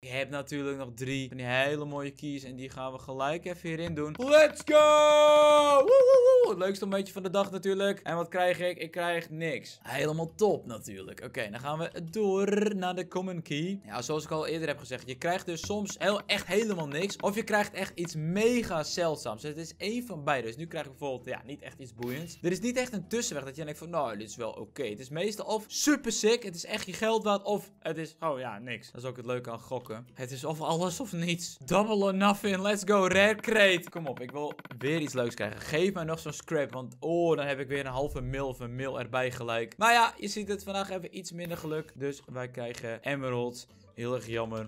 Ik heb natuurlijk nog drie van die hele mooie keys. En die gaan we gelijk even hierin doen. Let's go! het leukste momentje van de dag natuurlijk. En wat krijg ik? Ik krijg niks. Helemaal top natuurlijk. Oké, dan gaan we door naar de common key. Ja, zoals ik al eerder heb gezegd, je krijgt dus soms heel, echt helemaal niks. Of je krijgt echt iets mega zeldzaams. het is één van beide. Dus nu krijg ik bijvoorbeeld, ja, niet echt iets boeiends. Er is niet echt een tussenweg dat je denkt van, nou, dit is wel oké. Het is meestal of super sick, het is echt je geld waard, of het is, oh ja, niks. Dat is ook het leuke aan gokken. Het is of alles of niets. Double or nothing, let's go, rare crate. Kom op, ik wil weer iets leuks krijgen. Geef mij nog zo'n scrap. Want oh, dan heb ik weer een halve mil of een mil erbij gelijk. Maar ja, je ziet het vandaag even iets minder geluk. Dus wij krijgen emerald. Heel erg jammer.